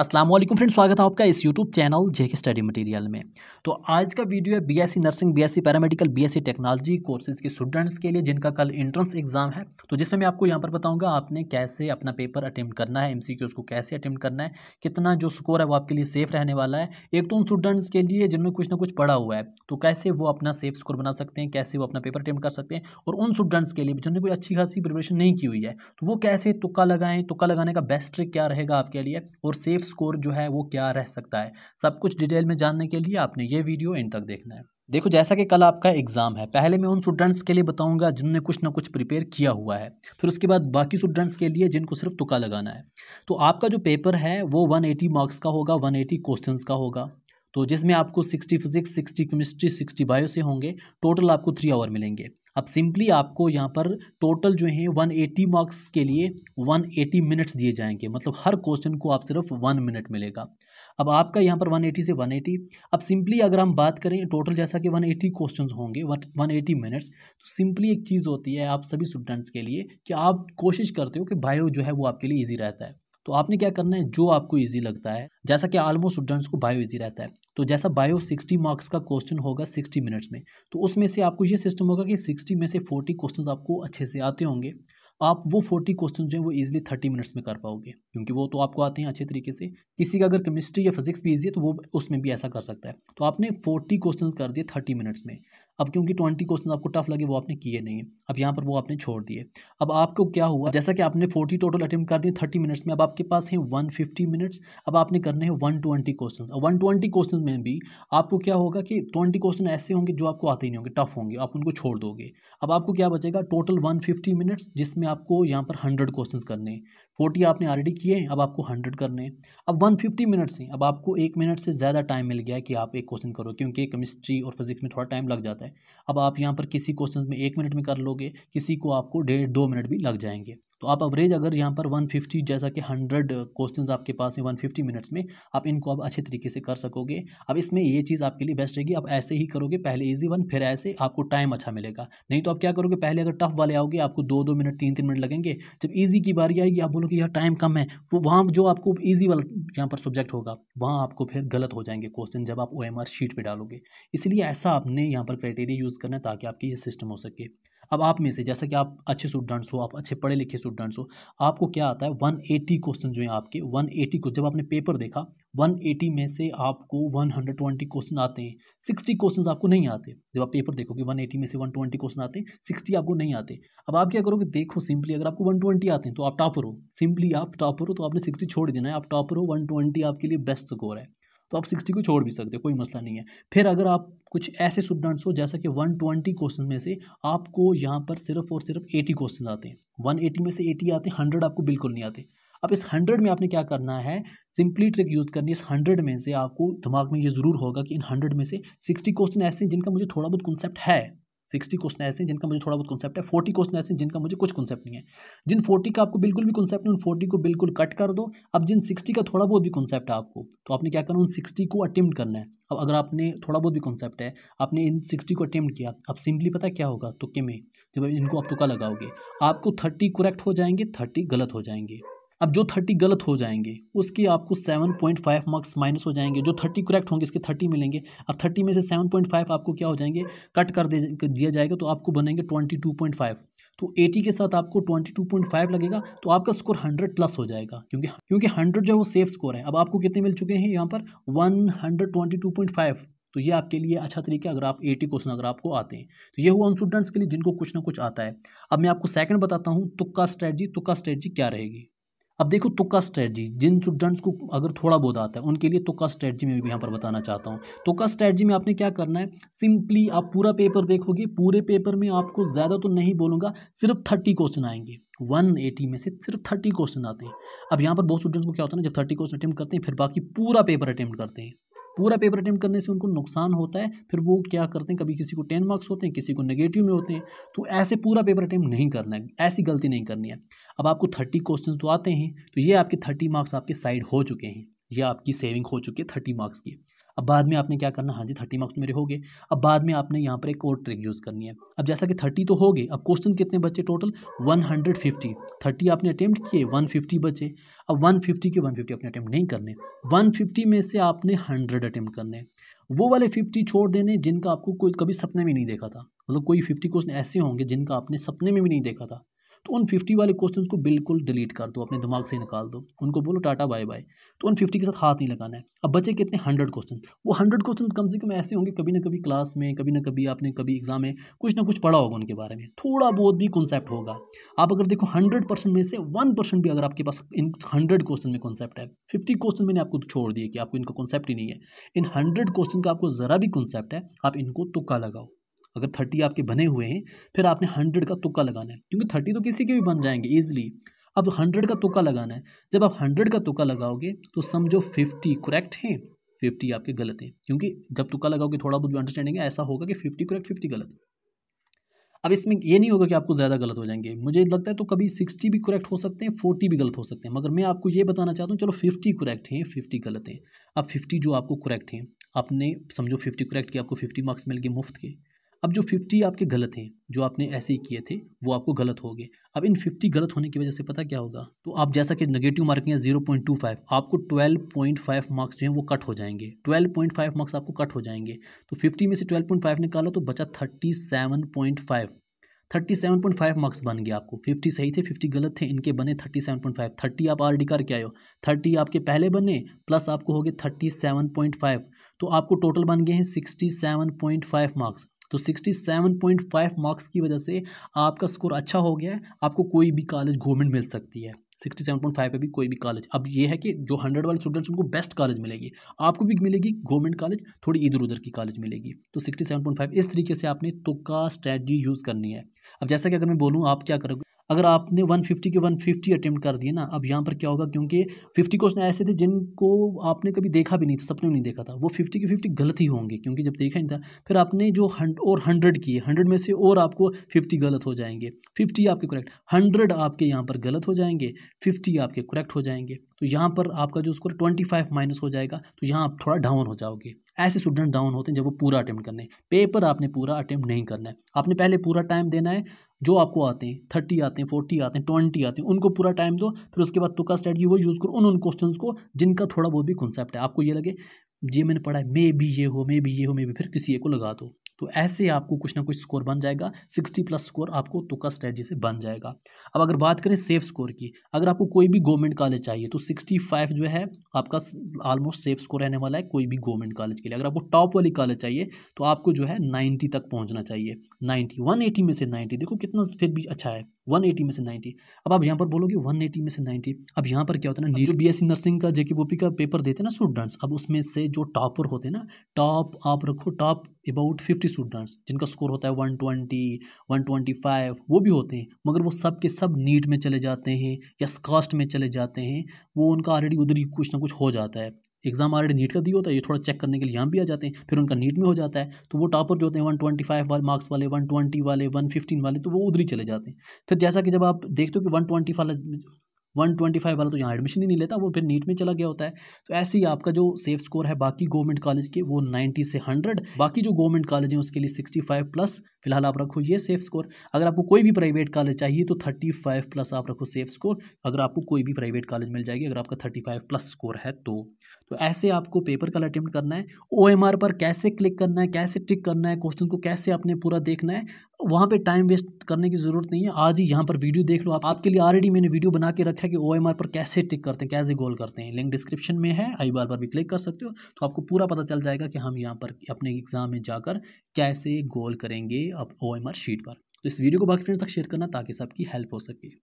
Aslam friend स्वागत है आपका इस YouTube channel JK study material में तो आज का वीडियो है B nursing C paramedical C technology courses के स्टूडेंट्स के लिए जिनका कल एंट्रेंस एग्जाम है तो जिसमें मैं आपको यहाँ पर बताऊँगा आपने कैसे अपना पेपर अटैम्प्ट करना है एम को कैसे अटैम्प्ट करना है कितना जो स्कोर है वो आपके लिए सेफ रहने वाला है एक तो उन स्टूडेंट्स के लिए जिनमें कुछ ना कुछ पड़ा हुआ है तो कैसे वो अपना सेफ स्कोर बना सकते हैं कैसे वो अपना पेपर अटैम्प्ट कर सकते हैं और उन स्टूडेंट्स के लिए जिन्होंने कोई अच्छी खासी प्रिपरेशन नहीं की हुई है तो वो कैसे तुक्का लगाएं तुक्का लगाने का बेस्ट ट्रिक क्या रहेगा आपके लिए और सेफ स्कोर जो है वो क्या रह सकता है सब कुछ डिटेल में जानने के लिए आपने ये वीडियो इन तक देखना है देखो जैसा कि कल आपका एग्ज़ाम है पहले मैं उन स्टूडेंट्स के लिए बताऊंगा जिनने कुछ ना कुछ प्रिपेयर किया हुआ है फिर उसके बाद बाकी स्टूडेंट्स के लिए जिनको सिर्फ तुका लगाना है तो आपका जो पेपर है वो 180 मार्क्स का होगा 180 क्वेश्चंस का होगा तो जिसमें आपको sixty physics sixty chemistry sixty bio से होंगे टोटल आपको थ्री आवर मिलेंगे अब सिंपली आपको यहाँ पर टोटल जो है 180 मार्क्स के लिए 180 मिनट्स दिए जाएंगे मतलब हर क्वेश्चन को आप सिर्फ वन मिनट मिलेगा अब आपका यहाँ पर 180 से 180 अब सिंपली अगर हम बात करें टोटल जैसा कि 180 क्वेश्चंस होंगे 180 मिनट्स तो सिंपली एक चीज़ होती है आप सभी स्टूडेंट्स के लिए कि आप कोशिश करते हो कि बायो जो है वो आपके लिए ईजी रहता है तो आपने क्या करना है जो आपको ईजी लगता है जैसा कि ऑलमोस्ट स्टूडेंट्स को बायो ईजी रहता है तो जैसा बायो 60 मार्क्स का क्वेश्चन होगा 60 मिनट्स में तो उसमें से आपको ये सिस्टम होगा कि 60 में से 40 क्वेश्चंस आपको अच्छे से आते होंगे आप वो फोर्टी क्वेश्चन जो है वो ईजिली थर्टी मिनट्स में कर पाओगे क्योंकि वो तो आपको आते हैं अच्छे तरीके से किसी का अगर केमिस्ट्री या फिजिक्स भी ईजी है तो वो उसमें भी ऐसा कर सकता है तो आपने फोर्टी क्वेश्चन कर दिए थर्टी मिनट्स में अब क्योंकि ट्वेंटी क्वेश्चन आपको टफ लगे वो आपने किए नहीं अब यहाँ पर वो आपने छोड़ दिए अब आपको क्या हुआ जैसा कि आपने फोर्टी टोटल अटेम्प्ट कर दिए थर्टी मिनट्स में अब आपके पास हैं वन फिफ्टी मिनट्स अब आपने करने हैं one twenty question one twenty question में भी आपको क्या होगा कि ट्वेंटी क्वेश्चन ऐसे होंगे जो आपको आते ही नहीं होंगे टफ होंगे आप उनको छोड़ दोगे अब आपको क्या बचेगा टोटल वन फिफ्टी मिनट्स जिसमें आपको यहाँ पर हंड्रेड क्वेश्चन करने हैं फोर्टी आपने ऑलरेडी किए हैं अब आपको हंड्रेड करने हैं अब वन फिफ्टी मिनट्स हैं अब आपको एक मिनट से ज़्यादा टाइम मिल गया है कि आप एक क्वेश्चन करो क्योंकि केमिस्ट्री और फिजिक्स में थोड़ा टाइम लग जाता है अब आप यहाँ पर किसी क्वेश्चन में एक मिनट में कर लोगे किसी को आपको डेढ़ दो मिनट भी लग जाएंगे तो आप एवरेज अगर यहाँ पर 150 जैसा कि 100 क्वेश्चंस आपके पास हैं 150 मिनट्स में आप इनको आप अच्छे तरीके से कर सकोगे अब इसमें ये चीज़ आपके लिए बेस्ट रहेगी आप ऐसे ही करोगे पहले ईजी वन फिर ऐसे आपको टाइम अच्छा मिलेगा नहीं तो आप क्या करोगे पहले अगर टफ वाले आओगे आपको दो दो मिनट तीन तीन मिनट लगेंगे जब ईजी की बारी आएगी आप बोलोगे यार टाइम कम है वो वहाँ जो आपको ईजी वाला यहाँ पर सब्जेक्ट होगा वहाँ आपको फिर गलत हो जाएंगे क्वेश्चन जब आप ओ शीट पर डालोगे इसलिए ऐसा आपने यहाँ पर क्राइटेरिया यूज़ करना है ताकि आपकी ये सिस्टम हो सके अब आप में से जैसा कि आप अच्छे स्टूडेंट्स हो आप अच्छे पढ़े लिखे स्टूडेंट्स हो आपको क्या आता है 180 क्वेश्चन जो है आपके 180 को जब आपने पेपर देखा 180 में से आपको 120 क्वेश्चन आते हैं 60 क्वेश्चन आपको नहीं आते जब आप पेपर देखोगे 180 में से 120 क्वेश्चन आते हैं 60 आपको नहीं आते अब आप क्या करोगे देखो सिंपली अगर आपको 120 आते हैं तो आप टॉपर हो सिंपली आप टॉपर हो तो आपने 60 छोड़ देना है आप टॉपर हो 120 आपके लिए बेस्ट स्कोर है तो आप सिक्सटी को छोड़ भी सकते हो कोई मसला नहीं है फिर अगर आप कुछ ऐसे स्टूडेंट्स हो जैसा कि वन ट्वेंटी क्वेश्चन में से आपको यहाँ पर सिर्फ और सिर्फ एटी क्वेश्चन आते हैं वन एटी में से एटी आते हैं हंड्रेड आपको बिल्कुल नहीं आते अब इस हंड्रेड में आपने क्या करना है सिंपली ट्रिक यूज़ करनी है इस हंड्रेड में से आपको दिमाग में ये ज़रूर होगा कि इन हंड्रेड में से सिक्सटी क्वेश्चन ऐसे हैं जिनका मुझे थोड़ा बहुत कॉन्सेप्ट है सिक्सटी क्वेश्चन ऐसे हैं जिनका मुझे थोड़ा बहुत कॉन्सेप्ट है फोर्टी क्वेश्चन ऐसे हैं जिनका मुझे कुछ कॉन्सेप्ट नहीं है जिन फोर्टी का आपको बिल्कुल भी कॉन्सेप्ट नहीं उन फोर्टी को बिल्कुल कट कर दो अब जिन सिक्सटी का थोड़ा बहुत भी कॉन्सेप्ट है आपको तो आपने क्या करना उन सिक्सटी को अटैम्प्ट करना है अब अगर आपने थोड़ा बहुत भी कॉन्सेप्ट है आपने इन सिक्सटी को अटैम्प्ट किया अब सिंपली पता क्या होगा तुक्के तो में जब इनको आप तुक्का तो लगाओगे आपको थर्टी करेक्ट हो जाएंगे थर्टी गलत हो जाएंगे अब जो थर्टी गलत हो जाएंगे उसके आपको seven point five marks minus हो जाएंगे जो थर्टी करेक्ट होंगे इसके थर्टी मिलेंगे अब थर्टी में से सेवन पॉइंट फाइव आपको क्या हो जाएंगे कट कर दे दिया जाएगा तो आपको बनेंगे ट्वेंटी टू पॉइंट फाइव तो एटी के साथ आपको ट्वेंटी टू पॉइंट फाइव लगेगा तो आपका स्कोर हंड्रेड प्लस हो जाएगा क्योंकि क्योंकि हंड्रेड जो है वो सेफ स्कोर है अब आपको कितने मिल चुके हैं यहाँ पर one hundred twenty two point five तो ये आपके लिए अच्छा तरीका अगर आप एटी क्वेश्चन अगर आपको आते हैं तो ये हुआ उन स्टूडेंट्स के लिए जिनको कुछ ना कुछ आता है अब मैं आपको सेकंड बताता हूँ तुक्का स्ट्रेटजी तुक्का स्ट्रेटजी क्या रहेगी अब देखो तुक्का स्ट्रेटजी जिन स्टूडेंट्स को अगर थोड़ा बहुत आता है उनके लिए तुक्का स्ट्रेटजी में भी यहाँ पर बताना चाहता हूँ तुक्का स्ट्रेटजी में आपने क्या करना है सिंपली आप पूरा पेपर देखोगे पूरे पेपर में आपको ज़्यादा तो नहीं बोलूँगा सिर्फ थर्टी क्वेश्चन आएंगे एटी में से सिर्फ थर्टी क्वेश्चन आते हैं अब यहाँ पर बहुत स्टूडेंट्स को क्या होता है ना जब थर्टी क्वेश्चन अटैम्प्ट करते हैं फिर बाकी पूरा पेपर अटैम्प्ट करते हैं पूरा पेपर अटैम्प्ट करने से उनको नुकसान होता है फिर वो क्या करते हैं कभी किसी को टेन मार्क्स होते हैं किसी को नेगेटिव में होते हैं तो ऐसे पूरा पेपर अटैम्प्ट नहीं करना है ऐसी गलती नहीं करनी है अब आपको थर्टी क्वेश्चन तो आते हैं तो ये आपके थर्टी मार्क्स आपके साइड हो चुके हैं यह आपकी सेविंग हो चुकी है थर्टी मार्क्स की अब बाद में आपने क्या करना हाँ जी थर्टी मार्क्स मेरे हो गए अब बाद में आपने यहाँ पर एक और ट्रिक यूज़ करनी है अब जैसा कि थर्टी तो हो गए अब क्वेश्चन कितने बचे total one hundred fifty thirty आपने अटैम्प्ट किए वन फिफ्टी बचे अब वन फिफ्टी के वन फिफ्टी आपने अटैम्प्ट नहीं करने वन फिफ्टी में से आपने हंड्रेड अटैम्प्ट करने वो वाले फिफ्टी छोड़ देने जिनका आपको कोई कभी सपने में नहीं देखा था मतलब कोई फिफ्टी क्वेश्चन ऐसे होंगे जिनका आपने सपने में भी नहीं देखा था तो उन फिफ्टी वाले क्वेश्चन को बिल्कुल डिलीट कर दो अपने दिमाग से निकाल दो उनको बोलो टाटा बाय बाय तो उन फिफ्टी के साथ हाथ नहीं लगाना है अब बचे कितने हंड्रेड क्वेश्चन वो हंड्रेड क्वेश्चन कम से कम ऐसे होंगे कभी ना कभी क्लास में कभी ना कभी आपने कभी एग्जाम में कुछ ना कुछ पढ़ा होगा उनके बारे में थोड़ा बहुत भी कॉन्सेप्ट होगा आप अगर देखो हंड्रेड परसेंट में से वन परसेंट भी अगर आपके पास इन हंड्रेड क्वेश्चन में कॉन्सेप्ट है फिफ्टी क्वेश्चन मैंने आपको छोड़ दिए कि आपको इनका कॉन्सेप्ट ही नहीं है इन हंड्रेड क्वेश्चन का आपको ज़रा भी कॉन्सेप्ट है आप इनको तुक्का लगाओ अगर थर्टी आपके बने हुए हैं फिर आपने हंड्रेड का तुक्का लगाना है क्योंकि थर्टी तो किसी के भी बन जाएंगे ईजिली अब हंड्रेड का तुक्का लगाना है जब आप हंड्रेड का तुक्का लगाओगे तो समझो फिफ्टी करेक्ट हैं फिफ्टी आपके गलत हैं क्योंकि जब तुक्का लगाओगे थोड़ा बहुत अंडरस्टैंडिंग है ऐसा होगा कि फिफ्टी करेक्ट फिफ्टी गलत अब इसमें ये नहीं होगा कि आपको ज़्यादा गलत हो जाएंगे मुझे लगता है तो कभी सिक्सटी भी करेक्ट हो सकते हैं फोर्टी भी गलत हो सकते हैं मगर मैं आपको ये बताना चाहता हूँ चलो फिफ्टी करेक्ट हैं फिफ्टी गलत हैं अब फिफ्टी जो आपको करेक्ट हैं आपने समझो फिफ्टी करेक्ट किया आपको फिफ्टी मार्क्स मिल गए मुफ्त के अब जो फिफ्टी आपके गलत हैं जो आपने ऐसे ही किए थे वो आपको गलत हो गए अब इन फिफ्टी गलत होने की वजह से पता क्या होगा तो आप जैसा कि नेगेटिव मार्किंग है जीरो पॉइंट टू फाइव आपको ट्वेल्व पॉइंट फाइव मार्क्स जो हैं वो कट हो जाएंगे ट्वेल्व पॉइंट फाइव मार्क्स आपको कट हो जाएंगे तो फिफ्टी में से ट्वेल्व पॉइंट फाइव निकालो तो बचा thirty seven point five thirty seven point five marks बन गया आपको फिफ्टी सही थे फिफ्टी गलत थे इनके बने thirty seven point five thirty आप आर डी करके आए हो थर्टी आपके पहले बने प्लस आपको हो गए थर्टी सेवन पॉइंट फाइव तो आपको टोटल बन गए हैं sixty seven point five marks तो 67.5 मार्क्स की वजह से आपका स्कोर अच्छा हो गया है आपको कोई भी कॉलेज गवर्नमेंट मिल सकती है 67.5 पे भी कोई भी कॉलेज अब ये है कि जो हंड्रेड वाले स्टूडेंट्स उनको बेस्ट कॉलेज मिलेगी आपको भी मिलेगी गवर्नमेंट कॉलेज थोड़ी इधर उधर की कॉलेज मिलेगी तो 67.5 इस तरीके से आपने तुक्का स्ट्रैटी यूज़ करनी है अब जैसा कि अगर मैं बोलूँ आप क्या करोगे अगर आपने 150 के 150 अटैम्प्ट कर दिए ना अब यहाँ पर क्या होगा क्योंकि 50 क्वेश्चन ऐसे थे जिनको आपने कभी देखा भी नहीं था सपने में नहीं देखा था वो 50 के 50 गलत ही होंगे क्योंकि जब देखा नहीं था फिर आपने जो हंड और 100 किए 100 में से और आपको 50 गलत हो जाएंगे 50 आपके करेक्ट 100 आपके यहाँ पर गलत हो जाएंगे 50 आपके करेक्ट हो जाएंगे तो यहाँ पर आपका जो स्कोर ट्वेंटी माइनस हो जाएगा तो यहाँ आप थोड़ा डाउन हो जाओगे ऐसे स्टूडेंट डाउन होते हैं जब वो पूरा अटैम्प्ट करने पेपर आपने पूरा अटैम्प्ट नहीं करना है आपने पहले पूरा टाइम देना है जो आपको आते हैं थर्टी आते हैं फोर्टी आते हैं ट्वेंटी आते हैं उनको पूरा टाइम दो फिर उसके बाद तुका स्ट्रेटजी वो यूज़ करो उन उन क्वेश्चन को जिनका थोड़ा बहुत भी कॉन्सेप्ट है आपको ये लगे ये मैंने पढ़ा है मे बी ये हो मे बी ये हो मे बी फिर किसी एक को लगा दो तो ऐसे आपको कुछ ना कुछ स्कोर बन जाएगा सिक्सटी प्लस स्कोर आपको तुका स्ट्रेटजी से बन जाएगा अब अगर बात करें सेफ स्कोर की अगर आपको कोई भी गवर्नमेंट कॉलेज चाहिए तो सिक्सटी फाइव जो है आपका ऑलमोस्ट सेफ स्कोर रहने वाला है कोई भी गवर्नमेंट कॉलेज के लिए अगर आपको टॉप वाली कॉलेज चाहिए तो आपको जो है नाइन्टी तक पहुँचना चाहिए नाइन्टी वन एटी में से नाइन्टी देखो कितना फिर भी अच्छा है वन एटी में से नाइन्टी अब आप यहाँ पर बोलोगे वन एटी में से नाइन्टी अब यहाँ पर क्या होता है ना हाँ जो सी नर्सिंग का जेके पी का पेपर देते हैं ना स्टूडेंट्स अब उसमें से जो टॉपर होते हैं ना टॉप आप रखो टॉप अबाउट फिफ्टी स्टूडेंट्स जिनका स्कोर होता है one twenty one twenty five वो भी होते हैं मगर वो सब के सब नीट में चले जाते हैं या स्कास्ट में चले जाते हैं वो उनका ऑलरेडी उधर ही कुछ ना कुछ हो जाता है एग्ज़ाम आर नीट का दिया होता है ये थोड़ा चेक करने के लिए यहाँ भी आ जाते हैं फिर उनका नीट में हो जाता है तो वो टॉपर जो होते हैं वन ट्वेंटी फाइव वाले मार्क्स वाले वन ट्वेंटी वाले वन फिफ्टीन वाले तो वो उधर ही चले जाते हैं फिर जैसा कि जब आप देखते हो कि वन ट्वेंटी वाला वन ट्वेंटी फाइव वाला तो यहाँ एडमिशन ही नहीं लेता वो फिर नीट में चला गया होता है तो ऐसे ही आपका जो सेफ स्कोर है बाकी गवर्नमेंट कॉलेज के वो नाइन्टी से हंड्रेड बाकी जो गवर्नमेंट कॉलेज हैं उसके लिए सिक्सटी फाइव प्लस फिलहाल आप रखो ये सेफ स्कोर अगर आपको कोई भी प्राइवेट कॉलेज चाहिए तो थर्टी फाइव प्लस आप रखो सेफ स्कोर अगर आपको कोई भी प्राइवेट कॉलेज मिल जाएगी अगर आपका थर्टी फाइव प्लस स्कोर है तो तो ऐसे आपको पेपर कल अटेम्प्ट करना है ओ पर कैसे क्लिक करना है कैसे टिक करना है क्वेश्चन को कैसे आपने पूरा देखना है वहाँ पे टाइम वेस्ट करने की ज़रूरत नहीं है आज ही यहाँ पर वीडियो देख लो आप आपके लिए ऑलरेडी मैंने वीडियो बना के रखा है कि ओ पर कैसे टिक करते हैं कैसे गोल करते हैं लिंक डिस्क्रिप्शन में है आई बार पर भी क्लिक कर सकते हो तो आपको पूरा पता चल जाएगा कि हम यहाँ पर अपने एग्ज़ाम में जाकर कैसे गोल करेंगे अब ओ शीट पर तो इस वीडियो को बाकी फ्रेंड्स तक शेयर करना ताकि सबकी हेल्प हो सके